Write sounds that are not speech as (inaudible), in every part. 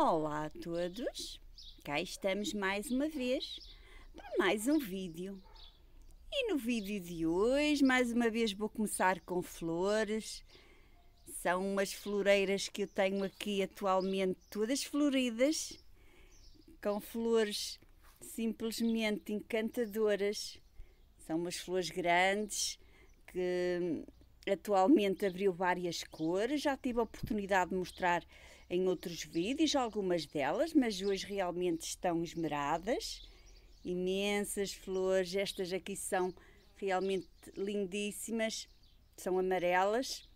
Olá a todos, cá estamos mais uma vez para mais um vídeo. E no vídeo de hoje, mais uma vez vou começar com flores. São umas floreiras que eu tenho aqui atualmente todas floridas, com flores simplesmente encantadoras. São umas flores grandes que atualmente abriu várias cores. Já tive a oportunidade de mostrar em outros vídeos, algumas delas, mas hoje realmente estão esmeradas. Imensas flores, estas aqui são realmente lindíssimas, são amarelas,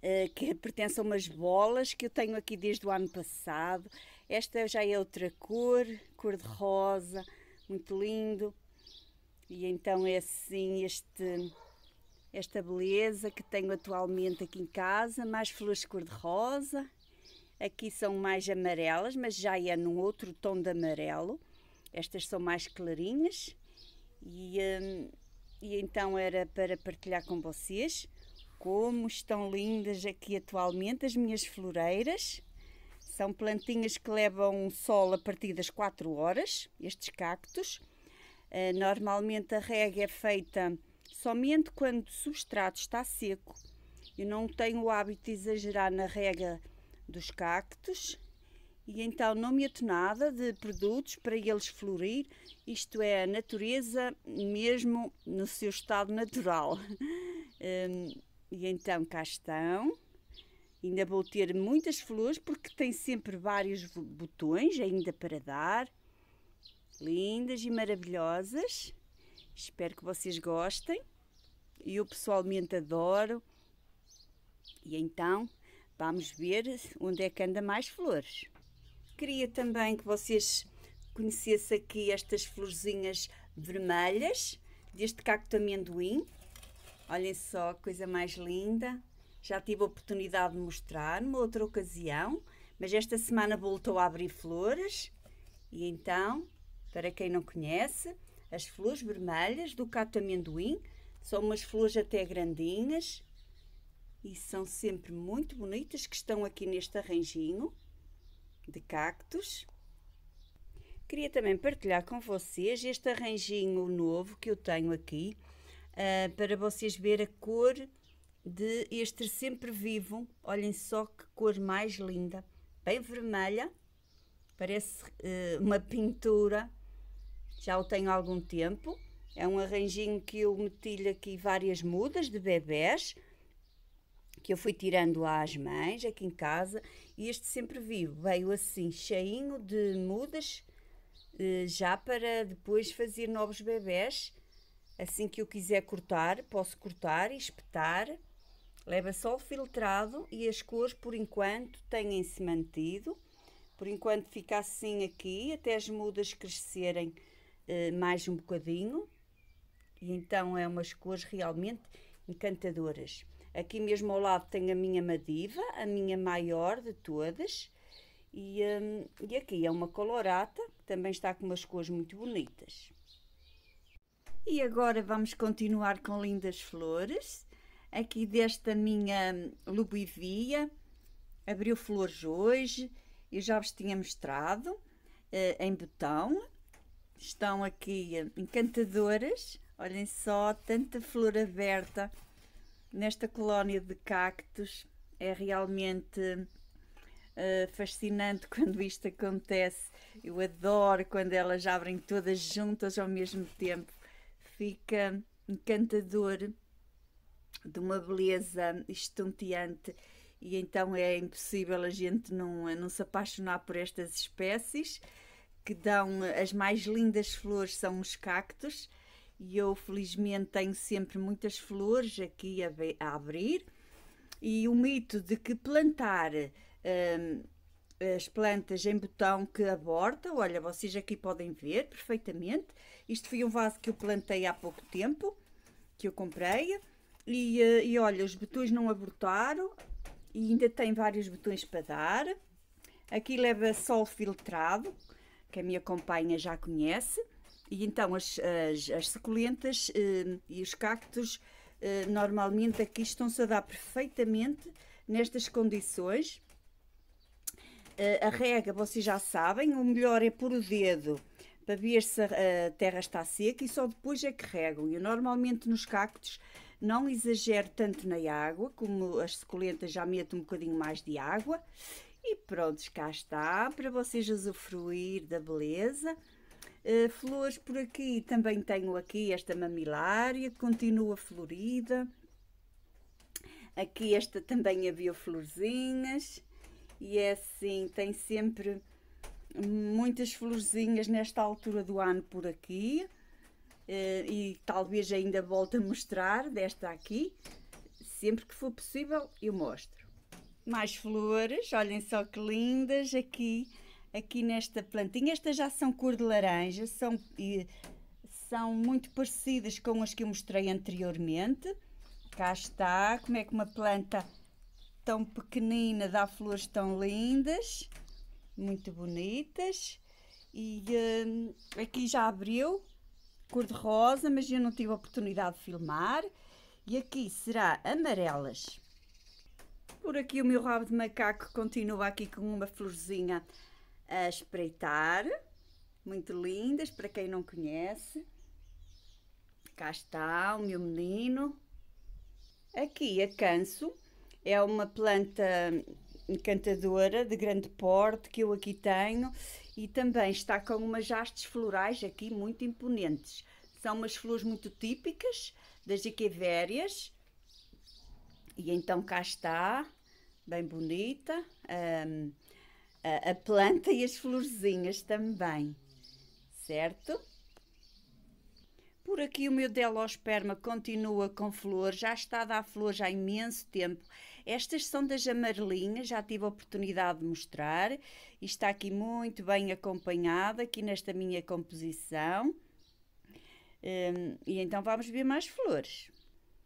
eh, que pertencem a umas bolas que eu tenho aqui desde o ano passado. Esta já é outra cor, cor de rosa, muito lindo. E então é assim este esta beleza que tenho atualmente aqui em casa, mais flores cor-de-rosa. Aqui são mais amarelas, mas já é num outro tom de amarelo. Estas são mais clarinhas. E, hum, e então era para partilhar com vocês como estão lindas aqui atualmente as minhas floreiras. São plantinhas que levam sol a partir das 4 horas, estes cactos. Uh, normalmente a rega é feita Somente quando o substrato está seco, eu não tenho o hábito de exagerar na rega dos cactos e então não me ato nada de produtos para eles florir, isto é, a natureza mesmo no seu estado natural. (laughs) Hum, e então cá estão. Ainda vou ter muitas flores porque tem sempre vários botões ainda para dar. Lindas e maravilhosas. Espero que vocês gostem e eu pessoalmente adoro. E então vamos ver onde é que anda mais flores. Queria também que vocês conhecessem aqui estas florzinhas vermelhas deste cacto amendoim. Olhem só, coisa mais linda. Já tive a oportunidade de mostrar numa outra ocasião, mas esta semana voltou a abrir flores. E então, para quem não conhece, as flores vermelhas do cacto amendoim são umas flores até grandinhas e são sempre muito bonitas que estão aqui neste arranjinho de cactos. Queria também partilhar com vocês este arranjinho novo que eu tenho aqui uh, para vocês verem a cor de este sempre vivo. Olhem só que cor mais linda, bem vermelha, parece uh, uma pintura. Já o tenho há algum tempo é um arranjinho que eu meti-lhe aqui várias mudas de bebés, que eu fui tirando às mães aqui em casa, e este sempre vivo, veio assim, cheinho de mudas, eh, já para depois fazer novos bebés. Assim que eu quiser cortar, posso cortar e espetar. Leva só o filtrado e as cores, por enquanto, têm-se mantido. Por enquanto fica assim aqui, até as mudas crescerem eh, mais um bocadinho. E então é umas cores realmente encantadoras. Aqui mesmo ao lado tenho a minha Madiva, a minha maior de todas. E, um, e aqui é uma colorata, que também está com umas cores muito bonitas. E agora vamos continuar com lindas flores. Aqui desta minha hum, lubivia, abriu flores hoje, eu já vos tinha mostrado, eh, em botão. Estão aqui hum, encantadoras Olhem só, tanta flor aberta nesta colónia de cactos. É realmente uh, fascinante (laughs) quando isto acontece. Eu adoro quando elas abrem todas juntas ao mesmo tempo. Fica encantador, de uma beleza estonteante. E então é impossível a gente não, eh, não se apaixonar por estas espécies que dão eh, as mais lindas flores são os cactos e eu felizmente tenho sempre muitas flores aqui a, a abrir. E o mito de que plantar hum, as plantas em botão que aborta, olha, vocês aqui podem ver perfeitamente. Isto foi um vaso que eu plantei há pouco tempo, que eu comprei. E, eh, e olha, os botões não abortaram e ainda tem vários botões para dar. Aqui leva sol filtrado, que a minha companhia já conhece. E então as, as, as suculentas eh, e os cactos eh, normalmente aqui estão-se a dar perfeitamente nestas condições. Eh, a rega, vocês já sabem, o melhor é pôr o dedo para ver se a, a terra está seca e só depois é que regam. Eu normalmente nos cactos não exagero tanto na água, como as suculentas já meto um bocadinho mais de água. E pronto, cá está, para vocês usufruir da beleza. Eh, flores por aqui, também tenho aqui esta mamilária, que continua florida. Aqui esta também havia florzinhas. E é assim, tem sempre muitas florzinhas nesta altura do ano por aqui. Eh, e talvez ainda volte a mostrar desta aqui. Sempre que for possível, eu mostro. Mais flores, olhem só que lindas aqui aqui nesta plantinha. Estas já são cor de laranja, são, e, são muito parecidas com as que eu mostrei anteriormente. Cá está, como é que uma planta tão pequenina dá flores tão lindas, muito bonitas. E hum, aqui já abriu, cor de rosa, mas eu não tive a oportunidade de filmar. E aqui será amarelas. Por aqui o meu rabo de macaco continua aqui com uma florzinha a espreitar, muito lindas, para quem não conhece. Cá está o meu menino. Aqui a canso, é uma planta encantadora de grande porte que eu aqui tenho e também está com umas hastes florais aqui muito imponentes. São umas flores muito típicas das equivérias e então cá está, bem bonita. Um, a, a planta e as florzinhas também, certo? Por aqui o meu delosperma continua com flor, já está a dar flor já há imenso tempo. Estas são das amarelinhas, já tive a oportunidade de mostrar. E está aqui muito bem acompanhada, aqui nesta minha composição. Um, e então vamos ver mais flores.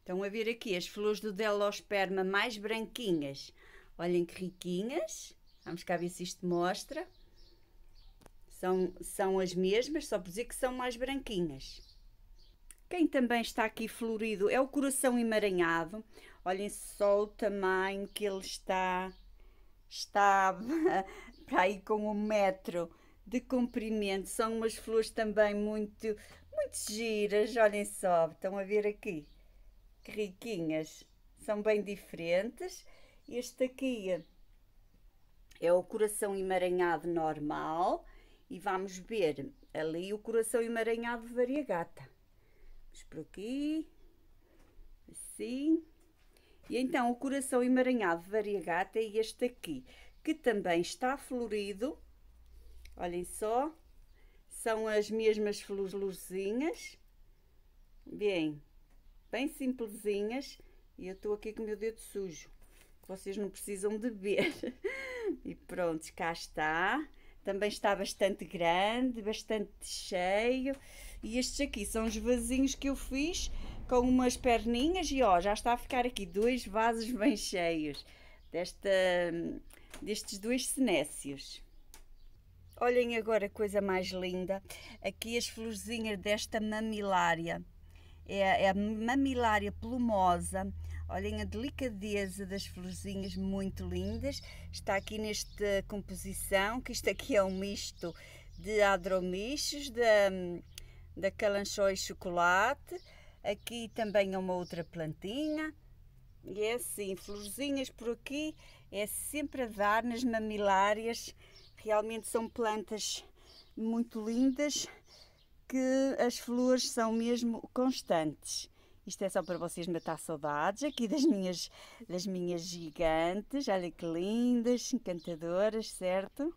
Estão a ver aqui as flores do delosperma mais branquinhas. Olhem que riquinhas. Vamos cá ver se isto mostra. São, são as mesmas, só por dizer que são mais branquinhas. Quem também está aqui florido é o coração emaranhado. Olhem só o tamanho que ele está. Está (laughs) para aí com um metro de comprimento. São umas flores também muito, muito giras. Olhem só, estão a ver aqui. Que riquinhas. São bem diferentes. Este aqui é o coração emaranhado normal e vamos ver ali o coração emaranhado variegata. Vamos por aqui, assim. E então o coração emaranhado variegata é este aqui, que também está florido. Olhem só, são as mesmas florzinhas. Bem, bem simplesinhas. E eu estou aqui com o meu dedo sujo vocês não precisam de ver. (laughs) E pronto, cá está. Também está bastante grande, bastante cheio. E estes aqui são os vasinhos que eu fiz com umas perninhas e ó, já está a ficar aqui dois vasos bem cheios desta, destes dois cenécios. Olhem agora a coisa mais linda, aqui as florzinhas desta mamilária. É, é a mamilária plumosa Olhem a delicadeza das florzinhas muito lindas. Está aqui nesta composição, que isto aqui é um misto de adromichos, da, da calanchoe chocolate. Aqui também é uma outra plantinha. E é assim, florzinhas por aqui, é sempre a dar nas mamilárias. Realmente são plantas muito lindas, que as flores são mesmo constantes. Isto é só para vocês matar saudades aqui das minhas, das minhas gigantes. Olha que lindas, encantadoras, certo?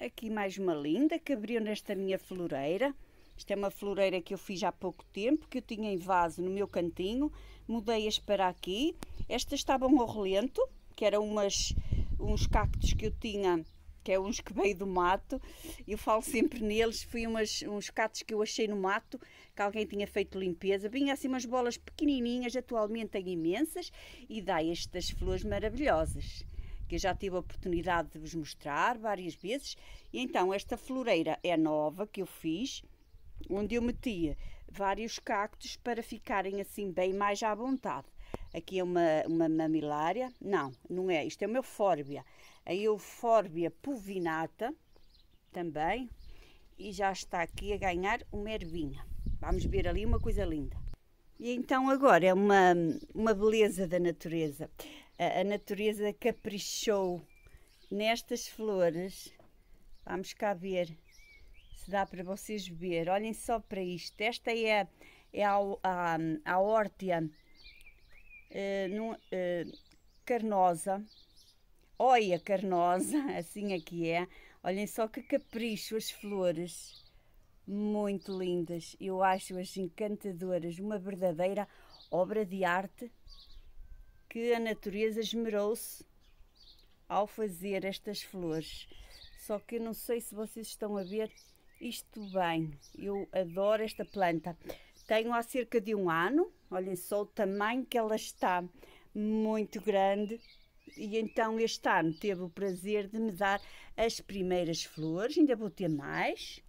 Aqui mais uma linda que abriu nesta minha floreira. Isto é uma floreira que eu fiz há pouco tempo, que eu tinha em vaso no meu cantinho. Mudei-as para aqui. Estas estavam ao relento, que eram umas, uns cactos que eu tinha que é uns que veio do mato. Eu falo sempre neles. Fui umas, uns catos que eu achei no mato, que alguém tinha feito limpeza. Vinha assim umas bolas pequenininhas, atualmente têm imensas, e dá estas flores maravilhosas que eu já tive a oportunidade de vos mostrar várias vezes. E então, esta floreira é nova que eu fiz, onde eu metia vários cactos para ficarem assim bem mais à vontade. Aqui é uma, uma mamilária. Não, não é. Isto é uma eufórbia. A eufórbia puvinata também. E já está aqui a ganhar uma ervinha. Vamos ver ali uma coisa linda. E então agora é uma, uma beleza da natureza. A, a natureza caprichou nestas flores. Vamos cá ver se dá para vocês ver. Olhem só para isto. Esta é, é a, a, a eh, num, eh, carnosa, olha carnosa, (laughs) assim aqui é, é. Olhem só que capricho as flores, muito lindas. Eu acho-as encantadoras, uma verdadeira obra de arte que a natureza esmerou-se ao fazer estas flores. Só que eu não sei se vocês estão a ver isto bem. Eu adoro esta planta. Tenho há cerca de um ano, olhem só o tamanho que ela está, muito grande. E então este ano teve o prazer de me dar as primeiras flores, ainda vou ter mais.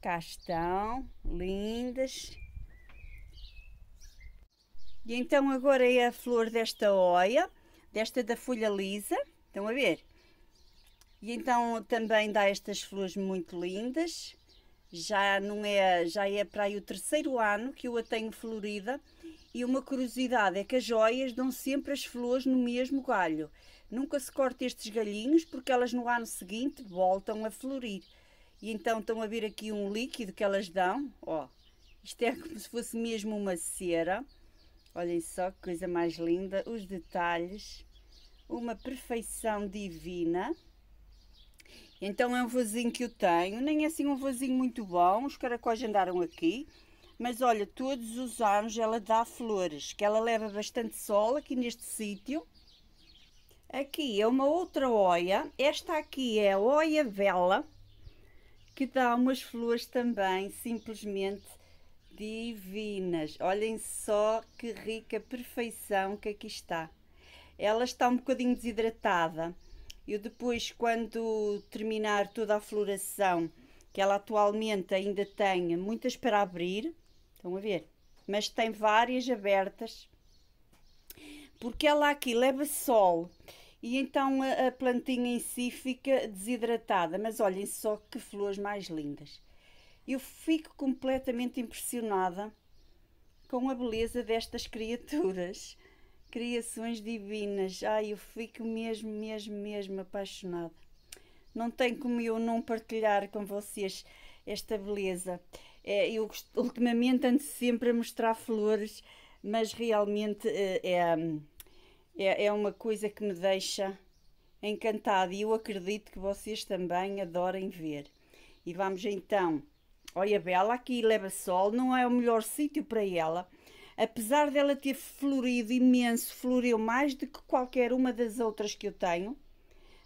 Cá estão, lindas. E então agora é a flor desta oia, desta da folha lisa, estão a ver? E então também dá estas flores muito lindas já não é, já é para aí o terceiro ano que eu a tenho florida e uma curiosidade é que as joias dão sempre as flores no mesmo galho. Nunca se corta estes galhinhos porque elas no ano seguinte voltam a florir. E então estão a ver aqui um líquido que elas dão, ó. Isto é como se fosse mesmo uma cera. Olhem só que coisa mais linda, os detalhes, uma perfeição divina. Então é um vozinho que eu tenho, nem é assim um vozinho muito bom, os caracóis andaram aqui. Mas olha, todos os anos ela dá flores, que ela leva bastante sol aqui neste sítio. Aqui é uma outra oia, esta aqui é a oia vela, que dá umas flores também, simplesmente divinas. Olhem só que rica perfeição que aqui está. Ela está um bocadinho desidratada, eu depois, quando terminar toda a floração, que ela atualmente ainda tem muitas para abrir, estão a ver? Mas tem várias abertas, porque ela aqui leva sol e então a, a plantinha em si fica desidratada. Mas olhem só que flores mais lindas! Eu fico completamente impressionada com a beleza destas criaturas criações divinas. Ai, eu fico mesmo, mesmo, mesmo apaixonada. Não tem como eu não partilhar com vocês esta beleza. É, eu ultimamente ando sempre a mostrar flores, mas realmente eh, é, é, é uma coisa que me deixa encantada e eu acredito que vocês também adorem ver. E vamos então. Olha, Bela aqui leva sol, não é o melhor sítio para ela, apesar dela ter florido imenso, floriu mais do que qualquer uma das outras que eu tenho,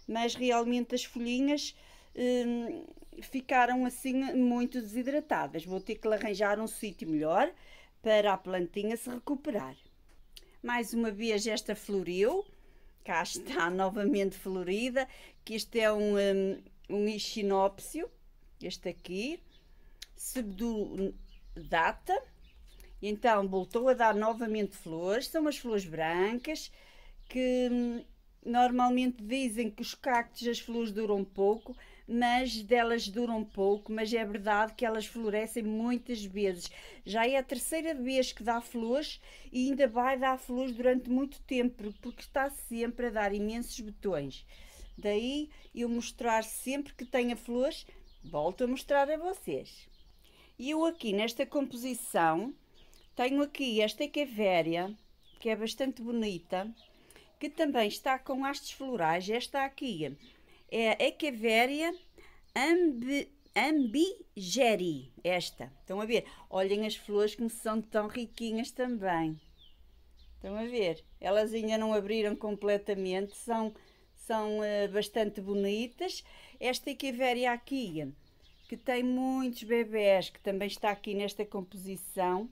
mas realmente as folhinhas hum, ficaram assim muito desidratadas. Vou ter que arranjar um sítio melhor para a plantinha se recuperar. Mais uma vez esta floriu, cá está (laughs) novamente florida, que este é um, hum, um, este aqui, Sebdudata, então voltou a dar novamente flores, são as flores brancas, que hum, normalmente dizem que os cactos, as flores duram pouco, mas delas duram pouco, mas é verdade que elas florescem muitas vezes. Já é a terceira vez que dá flores e ainda vai dar flores durante muito tempo, porque está sempre a dar imensos botões. Daí eu mostrar sempre que tenha flores, volto a mostrar a vocês. E eu aqui nesta composição tenho aqui esta echevéria, que é bastante bonita, que também está com hastes florais. Esta aqui é a echevéria ambi, ambigeri, esta. Estão a ver? Olhem as flores como são tão riquinhas também. Estão a ver? Elas ainda não abriram completamente, são, são uh, bastante bonitas. Esta echevéria aqui, que tem muitos bebés, que também está aqui nesta composição,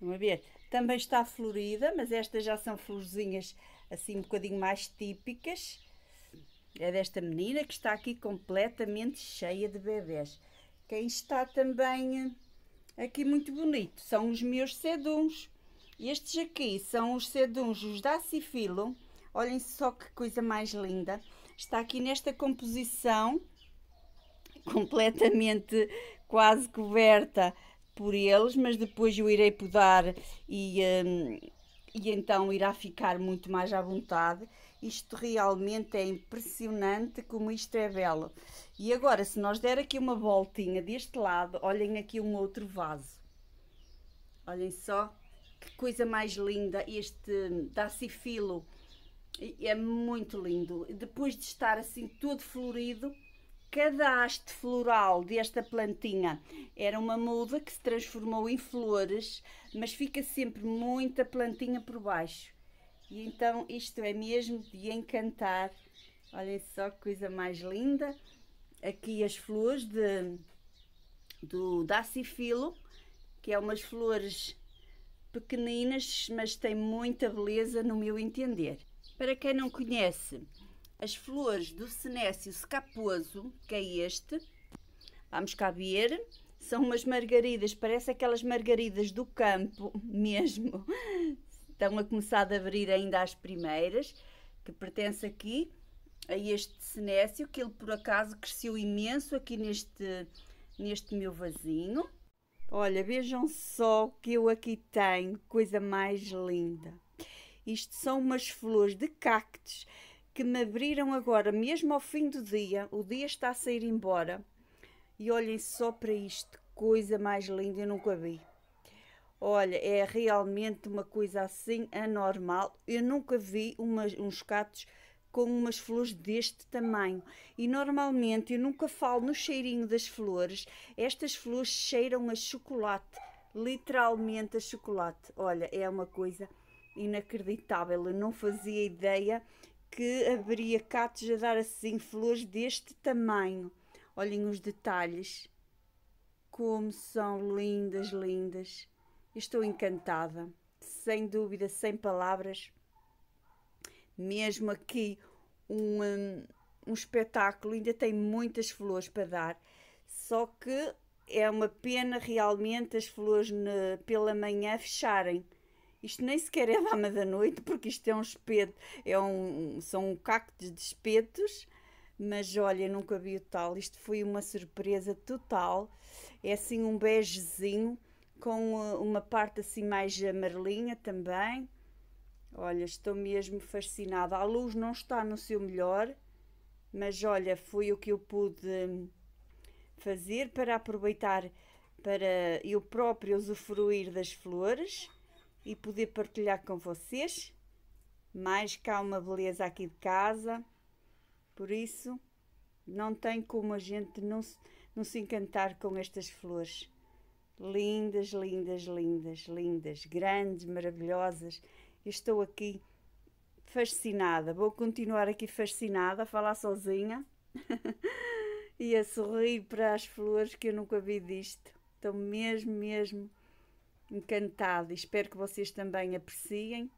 Vamos ver? Também está florida, mas estas já são florzinhas assim um bocadinho mais típicas. É desta menina que está aqui completamente cheia de bebés. Quem está também eh, aqui muito bonito são os meus seduns. Estes aqui são os seduns, os Cifilo. Olhem só que coisa mais linda. Está aqui nesta composição (laughs) completamente quase coberta por eles, mas depois eu irei podar e, um, e então irá ficar muito mais à vontade. Isto realmente é impressionante como isto é belo. E agora, se nós der aqui uma voltinha deste lado, olhem aqui um outro vaso. Olhem só que coisa mais linda este hum, dacifilo. É muito lindo. Depois de estar assim todo florido, Cada haste floral desta plantinha era uma muda que se transformou em flores, mas fica sempre muita plantinha por baixo. E então isto é mesmo de encantar. Olhem só que coisa mais linda. Aqui as flores de, do dacifilo, que é umas flores pequeninas, mas tem muita beleza no meu entender. Para quem não conhece, as flores do Senécio Scaposo, que é este. Vamos cá ver. São umas margaridas, parece aquelas margaridas do campo (laughs) mesmo. Estão a começar a abrir ainda as primeiras, que pertence aqui a este Senécio, que ele por acaso cresceu imenso aqui neste, neste meu vasinho. Olha, vejam só o que eu aqui tenho, coisa mais linda. Isto são umas flores de cactos que me abriram agora, mesmo ao fim do dia, o dia está a sair embora. E olhem só para isto, coisa mais linda, eu nunca vi. Olha, é realmente uma coisa assim anormal. Eu nunca vi umas, uns catos com umas flores deste tamanho. E normalmente eu nunca falo no cheirinho das flores. Estas flores cheiram a chocolate, literalmente a chocolate. Olha, é uma coisa inacreditável. Eu não fazia ideia que haveria catos a dar assim flores deste tamanho. Olhem os detalhes. Como são lindas, lindas. Estou encantada. Sem dúvida, sem palavras. Mesmo aqui, um, hum, um, espetáculo. Ainda tem muitas flores para dar. Só que é uma pena realmente as flores pela manhã fecharem. Isto nem sequer é dama da noite, porque isto é um espeto, é um, são um cactos de espetos, mas olha, nunca vi o tal. Isto foi uma surpresa total. É assim um begezinho com eh, uma parte assim mais amarelinha também. Olha, estou mesmo fascinada. A luz não está no seu melhor, mas olha, foi o que eu pude fazer para aproveitar para eu próprio usufruir das flores e poder partilhar com vocês. Mais calma beleza aqui de casa. Por isso, não tem como a gente não se, não se encantar com estas flores. Lindas, lindas, lindas, lindas, grandes, maravilhosas. Eu estou aqui fascinada. Vou continuar aqui fascinada, a falar sozinha (laughs) e a sorrir para as flores que eu nunca vi disto. Estão mesmo, mesmo encantado e espero que vocês também apreciem.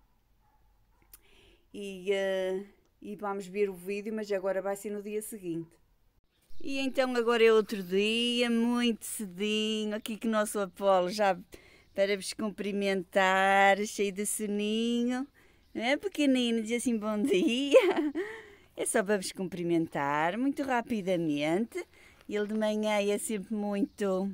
E, uh, e vamos ver o vídeo, mas agora vai ser no dia seguinte. E então agora é outro dia, muito cedinho, aqui que o nosso Apolo já para vos cumprimentar, cheio de soninho. Não é pequenino, diz assim bom dia. É só para vos cumprimentar muito rapidamente. Ele de manhã é sempre muito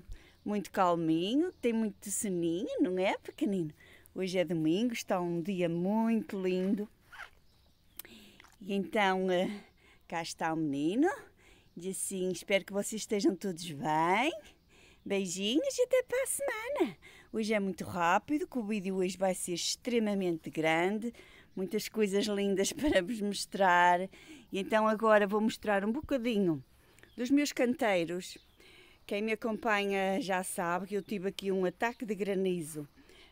muito calminho, tem muito soninho, não é, pequenino? Hoje é domingo, está um dia muito lindo. E então, eh, cá está o menino. Diz assim, espero que vocês estejam todos bem. Beijinhos e até para a semana. Hoje é muito rápido, que o vídeo hoje vai ser extremamente grande. Muitas coisas lindas (laughs) para vos mostrar. E então agora vou mostrar um bocadinho dos meus canteiros quem me acompanha já sabe que eu tive aqui um ataque de granizo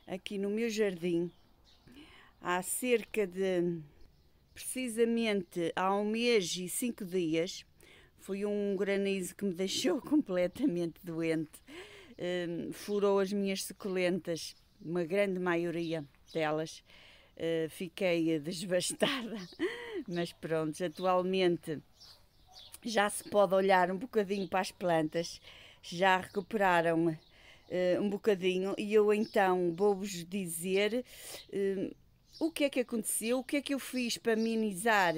aqui no meu jardim há cerca de precisamente há um mês e cinco dias. Foi um granizo que me deixou (laughs) completamente doente. Hum, furou as minhas suculentas, uma grande maioria delas. Uh, fiquei desbastada, (laughs) mas pronto, atualmente já se pode olhar um bocadinho para as plantas já recuperaram uh, um bocadinho e eu então vou-vos dizer uh, o que é que aconteceu, o que é que eu fiz para minimizar,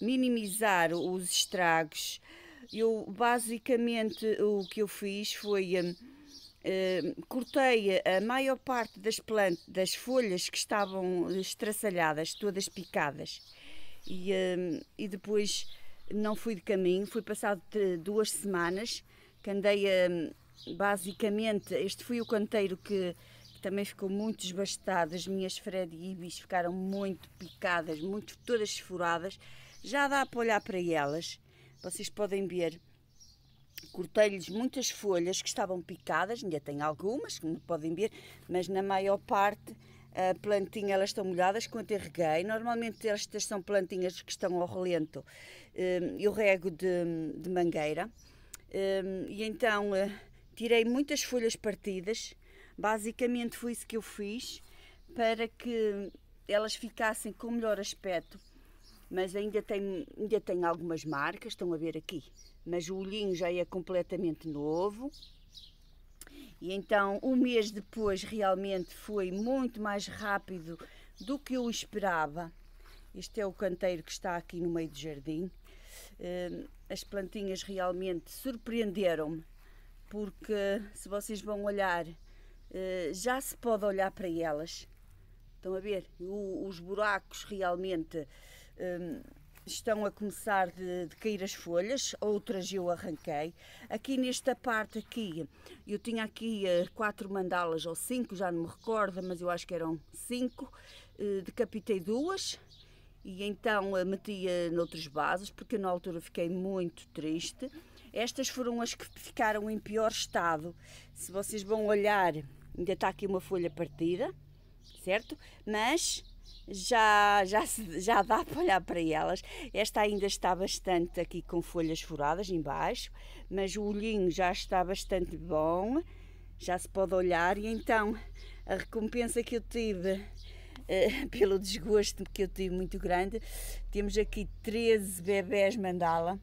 minimizar os estragos. Eu basicamente o que eu fiz foi uh, cortei a maior parte das plantas, das folhas que estavam estraçalhadas, todas picadas. E, e depois não fui de caminho, fui passado duas semanas Candeia, hum, basicamente, este foi o canteiro que, que também ficou muito desbastado. As minhas Fred e Ibis ficaram muito picadas, muito todas furadas, Já dá para olhar para elas. Vocês podem ver cortei-lhes muitas folhas que estavam picadas, ainda tem algumas, como podem ver, mas na maior parte a plantinha elas estão molhadas quando eu reguei. Normalmente estas são plantinhas que estão ao relento. Hum, eu rego de, de mangueira. Um, e então uh, tirei muitas folhas partidas, basicamente foi isso que eu fiz, para que elas ficassem com melhor aspecto, mas ainda tem, ainda tem algumas marcas, estão a ver aqui, mas o olhinho já é completamente novo. E então, um mês depois, realmente foi muito mais rápido do que eu esperava. Este é o canteiro que está aqui no meio do jardim. Hum, as plantinhas realmente surpreenderam-me, porque se vocês vão olhar, eh, já se pode olhar para elas. Estão a ver? O, os buracos realmente um, estão a começar de, de, cair as folhas, outras eu arranquei. Aqui nesta parte aqui, eu tinha aqui eh, quatro mandalas ou cinco, já não me recordo, mas eu acho que eram cinco. Eh, decapitei duas e então a metia noutros bases porque na altura fiquei muito triste. Estas foram as que ficaram em pior estado. Se vocês vão olhar, ainda está aqui uma folha partida, certo? Mas já, já, já dá para olhar para elas. Esta ainda está bastante aqui com folhas furadas embaixo, mas o olhinho já está bastante bom, já se pode olhar. E então a recompensa que eu tive (laughs) pelo desgosto que eu tive muito grande. Temos aqui 13 bebés mandala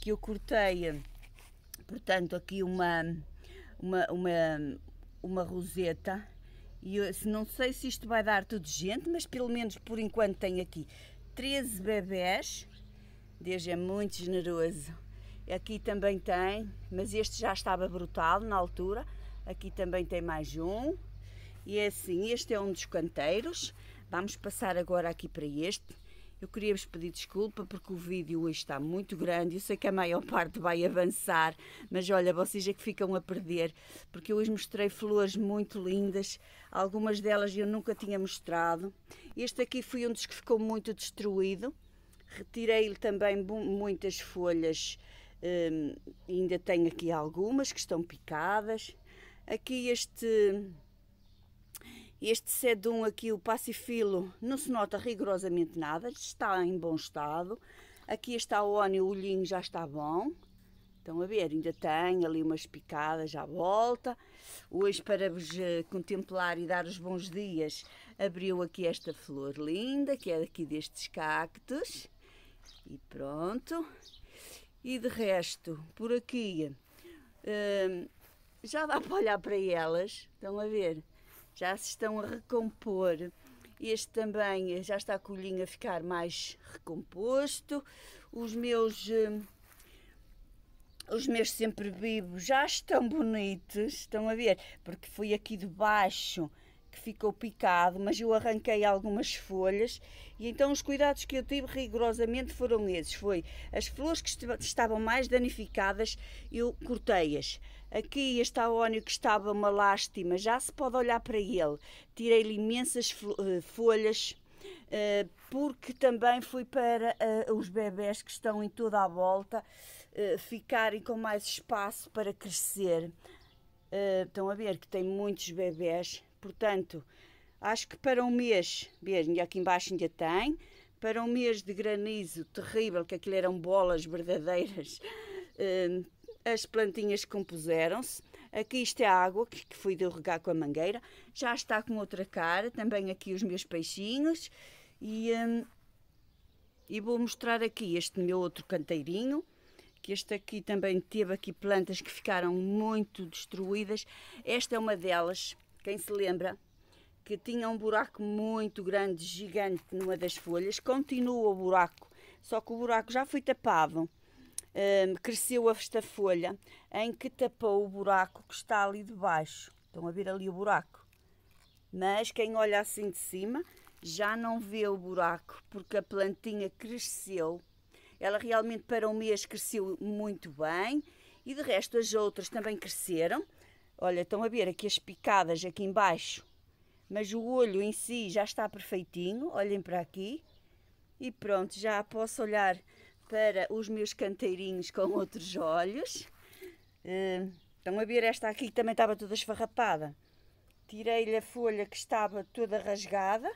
que eu cortei, portanto, aqui uma, uma, uma, uma roseta. E eu não sei se isto vai dar tudo gente, mas pelo menos por enquanto tem aqui 13 bebés. Deus é muito generoso. Aqui também tem, mas este já estava brutal na altura. Aqui também tem mais um. E é assim, este é um dos canteiros. Vamos passar agora aqui para este. Eu queria-vos pedir desculpa porque o vídeo hoje está muito grande. Eu sei que a maior parte vai avançar, mas olha, vocês é que ficam a perder, porque eu hoje mostrei flores muito lindas. Algumas delas eu nunca tinha mostrado. Este aqui foi um dos que ficou muito destruído. Retirei-lhe também muitas folhas. Hum, ainda tenho aqui algumas que estão picadas. Aqui este este sedum aqui, o passifilo, não se nota rigorosamente nada, está em bom estado. Aqui está o óleo, o olhinho já está bom. Estão a ver, ainda tem ali umas picadas à volta. Hoje, para vos eh, contemplar e dar os bons dias, abriu aqui esta flor linda, que é daqui destes cactos. E pronto. E de resto, por aqui, eh, já dá (laughs) para olhar para elas. Estão a ver? já se estão a recompor. Este também eh, já está a colhinha a ficar mais recomposto. Os meus eh, os meus sempre vivos já estão bonitos, estão a ver, porque foi aqui de baixo que ficou picado, mas eu arranquei algumas folhas e então os cuidados que eu tive rigorosamente foram esses. Foi as flores que estavam mais danificadas, eu cortei-as. Aqui este aónio que estava uma lástima, já se pode olhar para ele. Tirei-lhe imensas eh, folhas eh, porque também foi para eh, os bebés que estão em toda a volta ficarem com mais espaço para crescer. estão a ver que tem muitos bebés Portanto, acho que para um mês mesmo, e aqui embaixo ainda tem, para um mês de granizo terrível, que aquilo eram bolas verdadeiras, (laughs) hum, as plantinhas compuseram-se. Aqui é a água que fui derregar com a mangueira. Já está com outra cara, também aqui os meus peixinhos. E, hum, e vou mostrar aqui este meu outro canteirinho que este aqui também teve aqui plantas que ficaram muito destruídas. Esta é uma delas, quem se lembra, que tinha um buraco muito grande, gigante, numa das folhas. Continua o buraco, só que o buraco já foi tapado. Um, cresceu esta folha em que tapou o buraco que está ali debaixo. Estão a ver ali o buraco? Mas quem olha assim de cima já não vê o buraco porque a plantinha cresceu. Ela realmente para um mês cresceu muito bem e de resto as outras também cresceram Olha, estão a ver aqui as picadas aqui embaixo, mas o olho em si já está perfeitinho, olhem para aqui. E pronto, já posso olhar para os meus canteirinhos com outros olhos. Uh, estão a ver esta aqui que também estava toda esfarrapada. Tirei-lhe a folha que estava toda rasgada.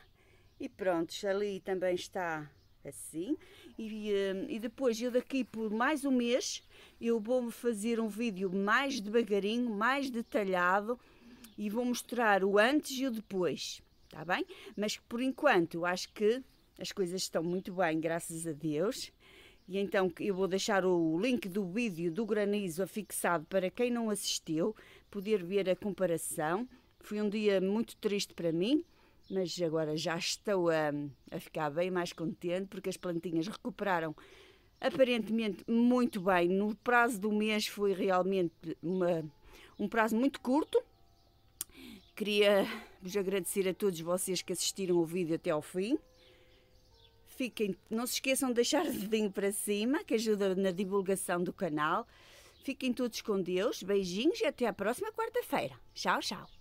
E pronto, ali também está assim. E, hum, e depois, eu daqui por mais um mês, eu vou fazer um vídeo mais devagarinho, mais detalhado e vou mostrar o antes e o depois, está bem? Mas por enquanto, eu acho que as coisas estão muito bem, graças a Deus. E então eu vou deixar o link do vídeo do granizo afixado para quem não assistiu, poder ver a comparação. Foi um dia muito triste para mim, mas agora já estou a, a ficar bem mais contente porque as plantinhas recuperaram aparentemente muito bem. No prazo do mês foi realmente uma, um prazo muito curto. Queria vos agradecer a todos vocês que assistiram o vídeo até ao fim. Fiquem, não se esqueçam de deixar (laughs) o dedinho para cima, que ajuda na divulgação do canal. Fiquem todos com Deus, beijinhos e até à próxima quarta-feira. Tchau, tchau.